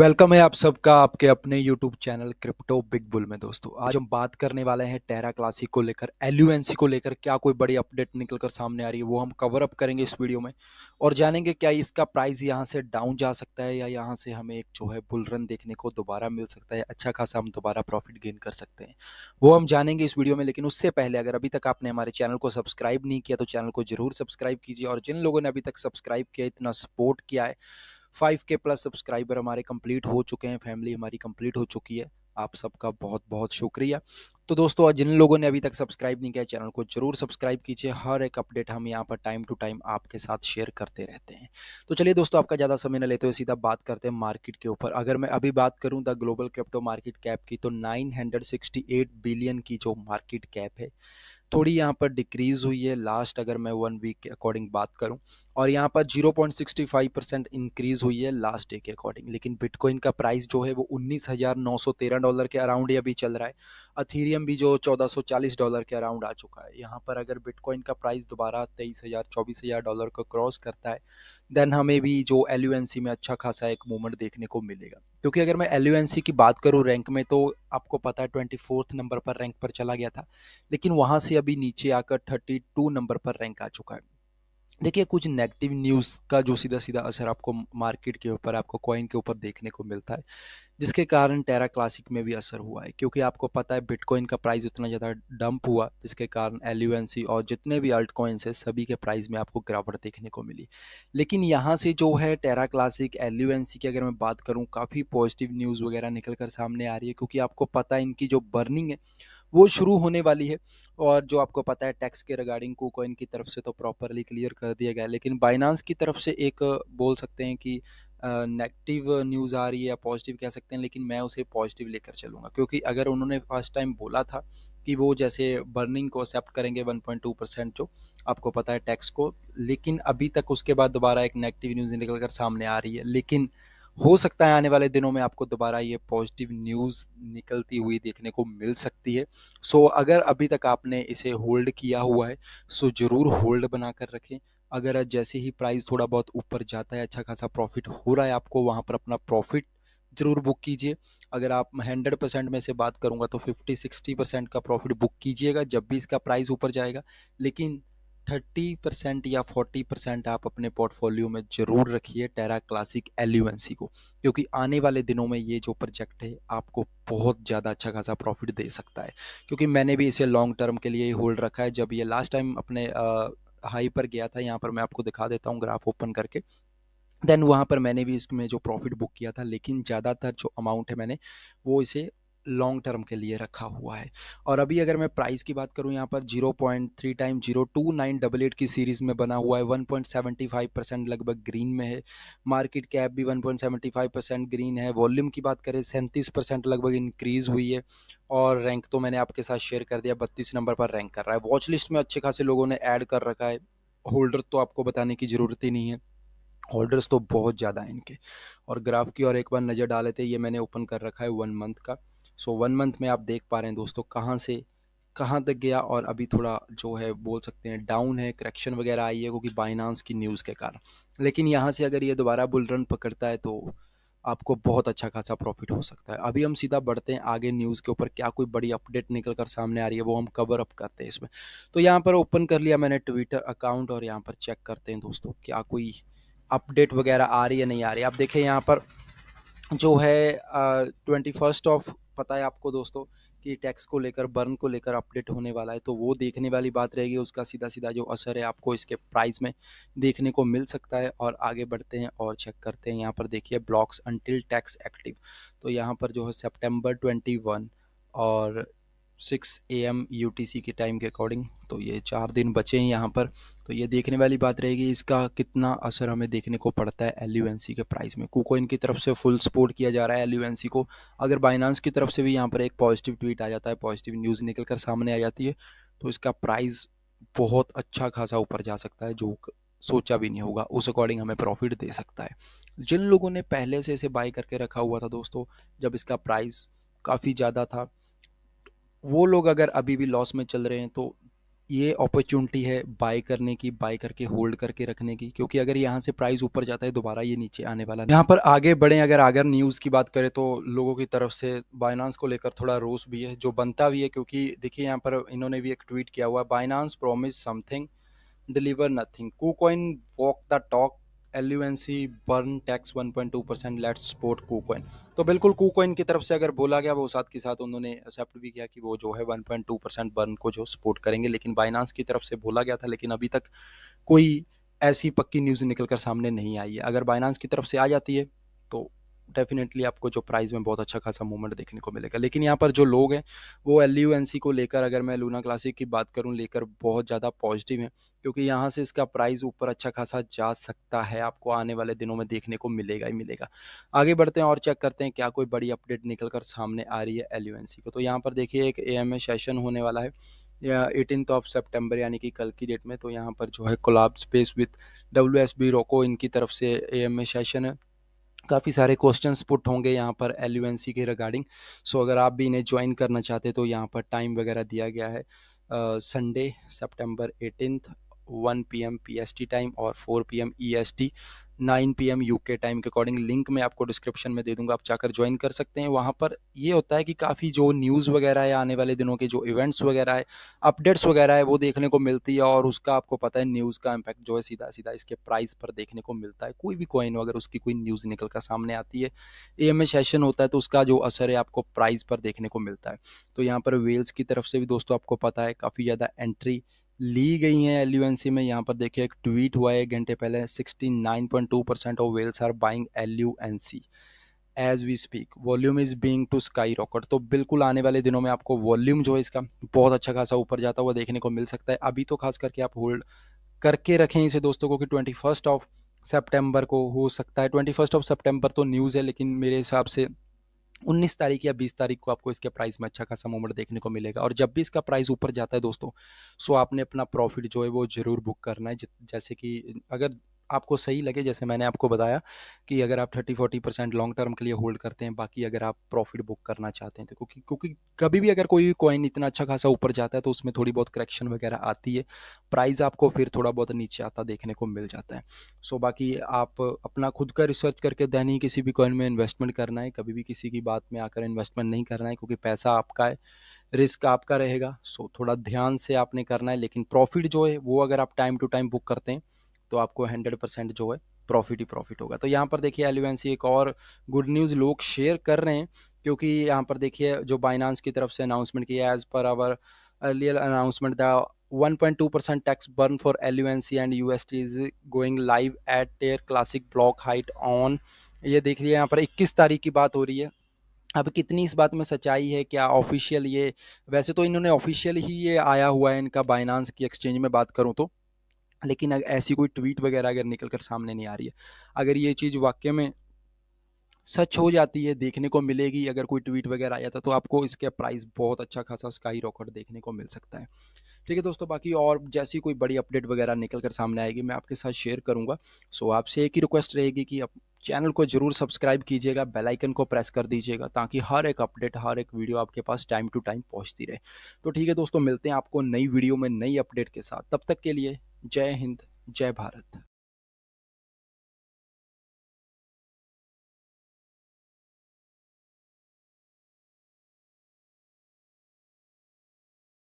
welcome है आप सबका आपके अपने YouTube channel crypto big bull में दोस्तों आज हम बात करने वाले हैं टेरा क्लासिक को लेकर एल्यूएनसी को लेकर क्या कोई बड़ी अपडेट निकल कर सामने आ रही है वो हम कवर अप करेंगे इस वीडियो में और जानेंगे क्या इसका प्राइस यहाँ से डाउन जा सकता है या यहाँ से हमें एक जो है बुल रन देखने को दोबारा मिल सकता है अच्छा खासा हम दोबारा प्रॉफिट गेन कर सकते हैं वो हम जानेंगे इस वीडियो में लेकिन उससे पहले अगर अभी तक आपने हमारे चैनल को सब्सक्राइब नहीं किया तो चैनल को जरूर सब्सक्राइब कीजिए और जिन लोगों ने अभी तक सब्सक्राइब किया इतना सपोर्ट किया है फाइव के प्लस सब्सक्राइबर हमारे कंप्लीट हो चुके हैं फैमिली हमारी कंप्लीट हो चुकी है आप सबका बहुत बहुत शुक्रिया तो दोस्तों जिन लोगों ने अभी तक सब्सक्राइब नहीं किया चैनल को जरूर सब्सक्राइब कीजिए हर एक अपडेट हम यहाँ पर टाइम टू टाइम आपके साथ शेयर करते रहते हैं तो चलिए दोस्तों आपका ज़्यादा समय न लेते हुए सीधा बात करते हैं मार्केट के ऊपर अगर मैं अभी बात करूँ the global crypto market cap की तो नाइन बिलियन की जो मार्केट कैप है थोड़ी यहाँ पर डिक्रीज़ हुई है लास्ट अगर मैं वन वीक के अकॉर्डिंग बात करूँ और यहाँ पर 0.65 परसेंट इंक्रीज़ हुई है लास्ट डे के अकॉर्डिंग लेकिन बिटकॉइन का प्राइस जो है वो 19,913 डॉलर के अराउंड ही अभी चल रहा है अथीरियम इथेरियम भी जो 1440 डॉलर के अराउंड आ चुका है यहाँ पर अगर बिटकॉइन का प्राइस दोबारा तेईस हज़ार चौबीस हज़ार डॉलर को क्रॉस करता है देन हमें भी जो एल में अच्छा खासा एक मूवमेंट देखने को मिलेगा क्योंकि अगर मैं एल की बात करूँ रैंक में तो आपको पता है ट्वेंटी नंबर पर रैंक पर चला गया था लेकिन वहाँ से अभी नीचे आकर थर्टी नंबर पर रैंक आ चुका है देखिए कुछ नेगेटिव न्यूज़ का जो सीधा सीधा असर आपको मार्केट के ऊपर आपको कॉइन के ऊपर देखने को मिलता है जिसके कारण टेरा क्लासिक में भी असर हुआ है क्योंकि आपको पता है बिटकॉइन का प्राइस इतना ज़्यादा डंप हुआ जिसके कारण एल्यूएनसी और जितने भी अल्ट कॉइन्स है सभी के प्राइस में आपको गिरावट देखने को मिली लेकिन यहाँ से जो है टेरा क्लासिक एल्यूएनसी की अगर मैं बात करूँ काफ़ी पॉजिटिव न्यूज़ वगैरह निकल कर सामने आ रही है क्योंकि आपको पता है इनकी जो बर्निंग है वो शुरू होने वाली है और जो आपको पता है टैक्स के रिगार्डिंग को कोइन की तरफ से तो प्रॉपरली क्लियर कर दिया गया लेकिन बाइनांस की तरफ से एक बोल सकते हैं कि नेगेटिव न्यूज़ आ रही है या पॉजिटिव कह सकते हैं लेकिन मैं उसे पॉजिटिव लेकर चलूँगा क्योंकि अगर उन्होंने फर्स्ट टाइम बोला था कि वो जैसे बर्निंग को एक्सेप्ट करेंगे 1.2 परसेंट जो आपको पता है टैक्स को लेकिन अभी तक उसके बाद दोबारा एक नेगेटिव न्यूज़ निकल कर सामने आ रही है लेकिन हो सकता है आने वाले दिनों में आपको दोबारा ये पॉजिटिव न्यूज़ निकलती हुई देखने को मिल सकती है सो अगर अभी तक आपने इसे होल्ड किया हुआ है सो ज़रूर होल्ड बना कर रखें अगर जैसे ही प्राइस थोड़ा बहुत ऊपर जाता है अच्छा खासा प्रॉफिट हो रहा है आपको वहाँ पर अपना प्रॉफिट ज़रूर बुक कीजिए अगर आप हंड्रेड परसेंट में से बात करूँगा तो फिफ्टी सिक्सटी परसेंट का प्रॉफिट बुक कीजिएगा जब भी इसका प्राइस ऊपर जाएगा लेकिन थर्टी परसेंट या फोर्टी परसेंट आप अपने पोर्टफोलियो में ज़रूर रखिए टेरा क्लासिक एल्यूएनसी को क्योंकि आने वाले दिनों में ये जो प्रोजेक्ट है आपको बहुत ज़्यादा अच्छा खासा प्रॉफिट दे सकता है क्योंकि मैंने भी इसे लॉन्ग टर्म के लिए ही होल्ड रखा है जब ये लास्ट टाइम अपने हाई पर गया था यहाँ पर मैं आपको दिखा देता हूँ ग्राफ ओपन करके देन वहाँ पर मैंने भी इसमें जो प्रॉफिट बुक किया था लेकिन ज़्यादातर जो अमाउंट है मैंने वो इसे लॉन्ग टर्म के लिए रखा हुआ है और अभी अगर मैं प्राइस की बात करूं यहाँ पर zero point three time zero two nine double eight की सीरीज़ में बना हुआ है one point seventy five percent लगभग ग्रीन में है मार्केट कैप भी one point seventy five percent green है वॉल्यूम की बात करें सैंतीस परसेंट लगभग इंक्रीज़ हुई है और रैंक तो मैंने आपके साथ शेयर कर दिया बत्तीस नंबर पर रैंक कर रहा है वॉच लिस्ट में अच्छे खासे लोगों ने ऐड कर रखा है होल्डर तो आपको बताने की ज़रूरत ही नहीं है होल्डर्स तो बहुत ज़्यादा हैं इनके और ग्राफ की और एक बार नज़र डाले थे तो ये मैंने ओपन कर रखा है वन मंथ का सो वन मंथ में आप देख पा रहे हैं दोस्तों कहाँ से कहाँ तक गया और अभी थोड़ा जो है बोल सकते हैं डाउन है करेक्शन वगैरह आई है क्योंकि बाइनांस की न्यूज़ के कारण लेकिन यहाँ से अगर ये दोबारा बुल रन पकड़ता है तो आपको बहुत अच्छा खासा प्रॉफिट हो सकता है अभी हम सीधा बढ़ते हैं आगे न्यूज़ के ऊपर क्या कोई बड़ी अपडेट निकल कर सामने आ रही है वो हम कवर अप करते हैं इसमें तो यहाँ पर ओपन कर लिया मैंने ट्विटर अकाउंट और यहाँ पर चेक करते हैं दोस्तों क्या कोई अपडेट वगैरह आ रही है नहीं आ रही आप देखें यहाँ पर जो है ट्वेंटी फर्स्ट ऑफ पता है आपको दोस्तों कि टैक्स को लेकर बर्न को लेकर अपडेट होने वाला है तो वो देखने वाली बात रहेगी उसका सीधा सीधा जो असर है आपको इसके प्राइस में देखने को मिल सकता है और आगे बढ़ते हैं और चेक करते हैं यहाँ पर देखिए ब्लॉक्स अनटिल टैक्स एक्टिव तो यहाँ पर जो है सेप्टेम्बर ट्वेंटी और six A M U T C के टाइम के अकॉर्डिंग तो ये चार दिन बचे हैं यहाँ पर तो ये देखने वाली बात रहेगी इसका कितना असर हमें देखने को पड़ता है एल यू एन सी के प्राइस में कुको इनकी तरफ से फुल सपोर्ट किया जा रहा है एल यू एन सी को अगर बाइनांस की तरफ से भी यहाँ पर एक पॉजिटिव ट्वीट आ जाता है पॉजिटिव न्यूज़ निकल कर सामने आ जाती है तो इसका प्राइस बहुत अच्छा खासा ऊपर जा सकता है जो सोचा भी नहीं होगा उस अकॉर्डिंग हमें प्रॉफिट दे सकता है जिन लोगों ने पहले से इसे बाई करके रखा हुआ था दोस्तों जब इसका प्राइस काफ़ी ज़्यादा था वो लोग अगर अभी भी लॉस में चल रहे हैं तो ये अपॉर्चुनिटी है बाय करने की बाय करके होल्ड करके रखने की क्योंकि अगर यहाँ से प्राइस ऊपर जाता है दोबारा ये नीचे आने वाला यहाँ पर आगे बढ़े अगर अगर न्यूज़ की बात करें तो लोगों की तरफ से बाइनांस को लेकर थोड़ा रोस भी है जो बनता भी है क्योंकि देखिए यहाँ पर इन्होंने भी एक ट्वीट किया हुआ Binance promise something deliver nothing KuCoin walk the talk L U N C burn tax one point two percent let support KuCoin तो बिल्कुल कोकोइन की तरफ से अगर बोला गया वो साथ के साथ उन्होंने एक्सेप्ट भी किया कि वो जो है one point two percent burn को जो सपोर्ट करेंगे लेकिन बाइनांस की तरफ से बोला गया था लेकिन अभी तक कोई ऐसी पक्की न्यूज़ निकल कर सामने नहीं आई है अगर बाइनांस की तरफ से आ जाती है तो डेफिनेटली आपको जो प्राइस में बहुत अच्छा खासा मूवमेंट देखने को मिलेगा लेकिन यहाँ पर जो लोग हैं वो एल यू एन सी को लेकर अगर मैं लूना क्लासिक की बात करूँ लेकर बहुत ज़्यादा पॉजिटिव हैं क्योंकि यहाँ से इसका प्राइस ऊपर अच्छा खासा जा सकता है आपको आने वाले दिनों में देखने को मिलेगा ही मिलेगा आगे बढ़ते हैं और चेक करते हैं क्या कोई बड़ी अपडेट निकल कर सामने आ रही है एल यू एन सी को तो यहाँ पर देखिए एक ए सेशन होने वाला है एटीनथ ऑफ सेप्टेम्बर यानी कि कल की डेट में तो यहाँ पर जो है collab space with W S B रोको इनकी तरफ से ए एम ए सेशन है काफ़ी सारे क्वेश्चंस पुट होंगे यहाँ पर एल के रिगार्डिंग सो अगर आप भी इन्हें ज्वाइन करना चाहते तो यहाँ पर टाइम वगैरह दिया गया है Sunday September eighteenth one P M P S T time और four P M E S T nine P M U K time के अकॉर्डिंग लिंक मैं आपको डिस्क्रिप्शन में दे दूंगा आप जाकर ज्वाइन कर सकते हैं वहाँ पर ये होता है कि काफ़ी जो न्यूज़ वगैरह है आने वाले दिनों के जो इवेंट्स वगैरह है अपडेट्स वगैरह है वो देखने को मिलती है और उसका आपको पता है न्यूज़ का इम्पैक्ट जो है सीधा सीधा इसके प्राइस पर देखने को मिलता है कोई भी कॉइन अगर उसकी कोई न्यूज़ निकल कर सामने आती है ए एम सेशन होता है तो उसका जो असर है आपको प्राइस पर देखने को मिलता है तो यहाँ पर वेल्स की तरफ से भी दोस्तों आपको पता है काफ़ी ज़्यादा एंट्री ली गई हैं एल में यहाँ पर देखिए एक ट्वीट हुआ है एक घंटे पहले 69.2 percent of whales are buying L U N C as we speak volume is being to skyrocket तो बिल्कुल आने वाले दिनों में आपको वॉल्यूम जो है इसका बहुत अच्छा खासा ऊपर जाता हुआ देखने को मिल सकता है अभी तो खास करके आप होल्ड करके रखें इसे दोस्तों को कि ट्वेंटी फर्स्ट ऑफ सेप्टेम्बर को हो सकता है ट्वेंटी फर्स्ट ऑफ सेप्टेम्बर तो न्यूज़ है लेकिन मेरे हिसाब से उन्नीस तारीख या बीस तारीख को आपको इसके प्राइस में अच्छा खासा मूवमेंट देखने को मिलेगा और जब भी इसका प्राइस ऊपर जाता है दोस्तों सो आपने अपना प्रॉफिट जो है वो जरूर बुक करना है जैसे कि अगर आपको सही लगे जैसे मैंने आपको बताया कि अगर आप thirty forty percent long term के लिए होल्ड करते हैं बाकी अगर आप प्रॉफिट बुक करना चाहते हैं तो क्योंकि क्योंकि कभी भी अगर कोई भी कॉइन इतना अच्छा खासा ऊपर जाता है तो उसमें थोड़ी बहुत करेक्शन वगैरह आती है प्राइस आपको फिर थोड़ा बहुत नीचे आता देखने को मिल जाता है सो बाकी आप अपना खुद का रिसर्च करके देन ही किसी भी कॉइन में इन्वेस्टमेंट करना है कभी भी किसी की बात में आकर इन्वेस्टमेंट नहीं करना है क्योंकि पैसा आपका है रिस्क आपका रहेगा सो थोड़ा ध्यान से आपने करना है लेकिन प्रॉफिट जो है वो अगर आप टाइम टू टाइम बुक करते हैं तो आपको हंड्रेड परसेंट जो है प्रॉफिट ही प्रॉफिट होगा तो यहाँ पर देखिए एलिवेंसी एक और गुड न्यूज़ लोग शेयर कर रहे हैं क्योंकि यहाँ पर देखिए जो बाइनांस की तरफ से अनाउंसमेंट किया है as per our earlier announcement the 1.2 burn for burn and U S T is going live at Terra Classic block height on ये देख लिया यहाँ पर 21 तारीख की बात हो रही है अब कितनी इस बात में सच्चाई है क्या ऑफिशियल ये वैसे तो इन्होंने ऑफिशियल ही ये आया हुआ है इनका बाइनांस की एक्सचेंज में बात करूँ तो लेकिन ऐसी कोई ट्वीट वगैरह अगर निकल कर सामने नहीं आ रही है अगर ये चीज़ वाक्य में सच हो जाती है देखने को मिलेगी अगर कोई ट्वीट वगैरह आ जाता तो आपको इसके प्राइस बहुत अच्छा खासा स्काई रॉकेट देखने को मिल सकता है ठीक है दोस्तों बाकी और जैसी कोई बड़ी अपडेट वगैरह निकल कर सामने आएगी मैं आपके साथ शेयर करूंगा सो आपसे एक ही रिक्वेस्ट रहेगी कि आप चैनल को जरूर सब्सक्राइब कीजिएगा बेल आइकन को प्रेस कर दीजिएगा ताकि हर एक अपडेट हर एक वीडियो आपके पास टाइम टू टाइम पहुंचती रहे तो ठीक है दोस्तों मिलते हैं आपको नई वीडियो में नई अपडेट के साथ तब तक के लिए जय हिंद जय भारत